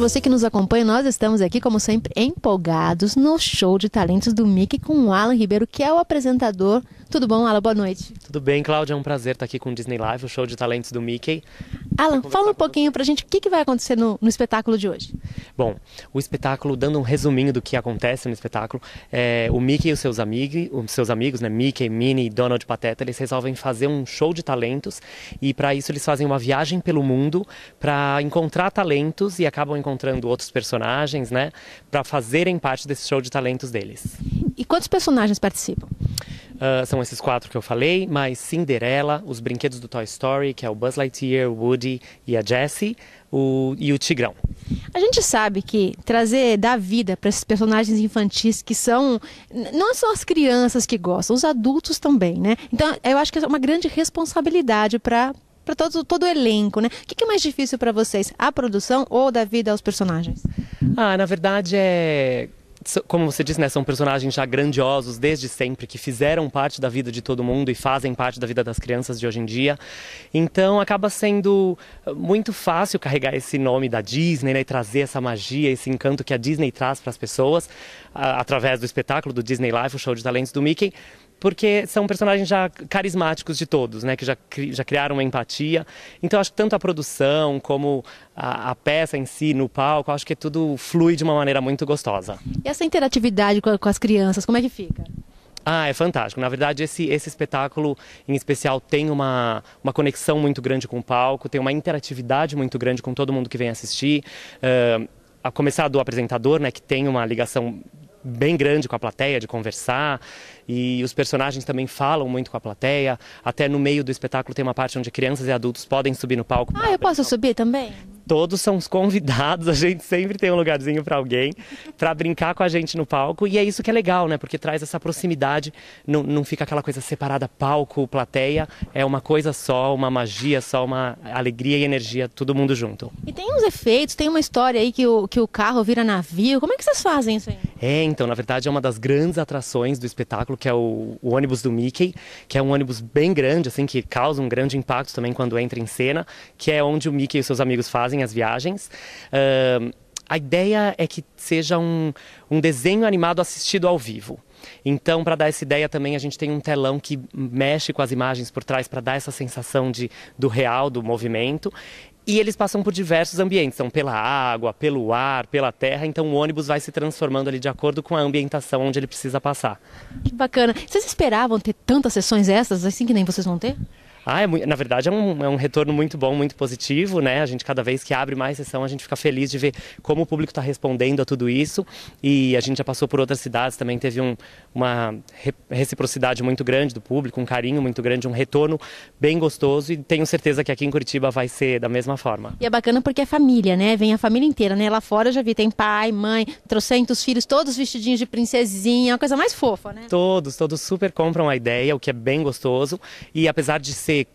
você que nos acompanha, nós estamos aqui, como sempre, empolgados no show de talentos do Mickey com o Alan Ribeiro, que é o apresentador. Tudo bom, Alan? Boa noite. Tudo bem, Cláudia? É um prazer estar aqui com o Disney Live, o show de talentos do Mickey. Alan, fala um pouquinho para a gente o que, que vai acontecer no, no, espetáculo de hoje. Bom, o espetáculo, dando um resuminho do que acontece no espetáculo, é, o Mickey e os seus, amig os seus amigos, né, Mickey, Minnie e Donald Pateta, eles resolvem fazer um show de talentos e para isso eles fazem uma viagem pelo mundo para encontrar talentos e acabam encontrando outros personagens, né, para fazerem parte desse show de talentos deles. E quantos personagens participam? Uh, são esses quatro que eu falei, mas Cinderela, os brinquedos do Toy Story, que é o Buzz Lightyear, o Woody e a Jessie, o, e o Tigrão. A gente sabe que trazer da vida para esses personagens infantis que são não são as crianças que gostam, os adultos também, né? Então, eu acho que é uma grande responsabilidade para para todo, todo o elenco, né? O que, que é mais difícil para vocês, a produção ou dar vida aos personagens? Ah, na verdade é como você disse, né, são personagens já grandiosos desde sempre, que fizeram parte da vida de todo mundo e fazem parte da vida das crianças de hoje em dia. Então acaba sendo ah, muito fácil carregar esse nome da Disney né, e trazer essa magia, esse encanto que a Disney traz para as pessoas, a, ah, através do espetáculo do Disney Life, o show de talentos do Mickey porque são personagens já carismáticos de todos, né? Que já, cri, já criaram uma empatia. Então acho que tanto a produção como a, a, peça em si, no palco, acho que tudo flui de uma maneira muito gostosa. E essa interatividade com, com as crianças, como é que fica? Ah, é fantástico. Na verdade, esse, esse espetáculo em especial tem uma, uma conexão muito grande com o palco, tem uma interatividade muito grande com todo mundo que vem assistir. Uh, a começar do apresentador, né, que tem uma ligação bem grande com a plateia, de conversar, e os personagens também falam muito com a plateia. Até no meio do espetáculo tem uma parte onde crianças e adultos podem subir no palco. Ah, eu posso subir também? Todos são os convidados, a gente sempre tem um lugarzinho para alguém para brincar com a gente no palco. E é isso que é legal, né? Porque traz essa proximidade, não, não fica aquela coisa separada palco, plateia. É uma coisa só, uma magia só, uma alegria e energia, todo mundo junto. E tem uns efeitos, tem uma história aí que o, que o carro vira navio. Como é que vocês fazem isso aí? É, então, na verdade é uma das grandes atrações do espetáculo, que é o, o, ônibus do Mickey, que é um ônibus bem grande, assim, que causa um grande impacto também quando entra em cena, que é onde o Mickey e seus amigos fazem as viagens. Uh, a ideia é que seja um, um desenho animado assistido ao vivo. Então, para dar essa ideia também, a gente tem um telão que mexe com as imagens por trás para dar essa sensação de, do real, do movimento. E eles passam por diversos ambientes, então pela água, pelo ar, pela terra, então o ônibus vai se transformando ali de acordo com a ambientação onde ele precisa passar. Que bacana. Vocês esperavam ter tantas sessões essas assim que nem vocês vão ter? Ah, é muito, na verdade é um, é um, retorno muito bom, muito positivo, né? A gente cada vez que abre mais sessão, a gente fica feliz de ver como o público está respondendo a tudo isso. E a gente já passou por outras cidades, também teve um, uma reciprocidade muito grande do público, um carinho muito grande, um retorno bem gostoso. E tenho certeza que aqui em Curitiba vai ser da mesma forma. E é bacana porque é família, né? Vem a família inteira, né? Lá fora eu já vi, tem pai, mãe, trocentos filhos, todos vestidinhos de princesinha, uma coisa mais fofa, né? Todos, todos super compram a ideia, o que é bem gostoso. E apesar de ser você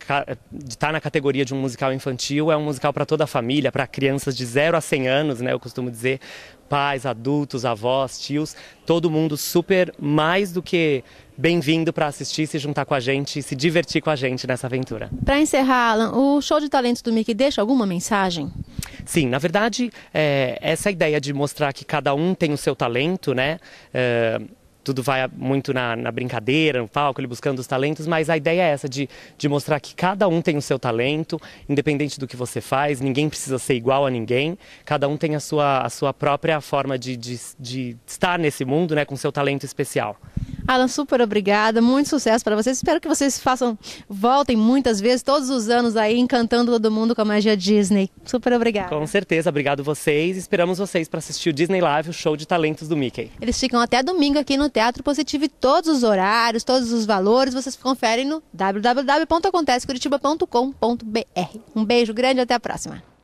está na categoria de um musical infantil, é um musical para toda a família, para crianças de 0 a 100 anos, né? Eu costumo dizer, pais, adultos, avós, tios, todo mundo super mais do que bem-vindo para assistir, se juntar com a gente, se divertir com a gente nessa aventura. Para encerrar, Alan, o show de talentos do Mickey deixa alguma mensagem? Sim, na verdade, é, essa ideia de mostrar que cada um tem o seu talento, né? É, tudo vai muito na, na, brincadeira, no palco, ele buscando os talentos, mas a ideia é essa, de, de mostrar que cada um tem o seu talento, independente do que você faz, ninguém precisa ser igual a ninguém, cada um tem a sua, a sua própria forma de, de, de estar nesse mundo, né, com seu talento especial. Alan, super obrigada. Muito sucesso para vocês. Espero que vocês façam, voltem muitas vezes, todos os anos aí, encantando todo mundo com a magia Disney. Super obrigada. Com certeza. Obrigado vocês. Esperamos vocês para assistir o Disney Live, o show de talentos do Mickey. Eles ficam até domingo aqui no Teatro Positivo e todos os horários, todos os valores, vocês conferem no www.acontececuritiba.com.br. Um beijo grande e até a próxima.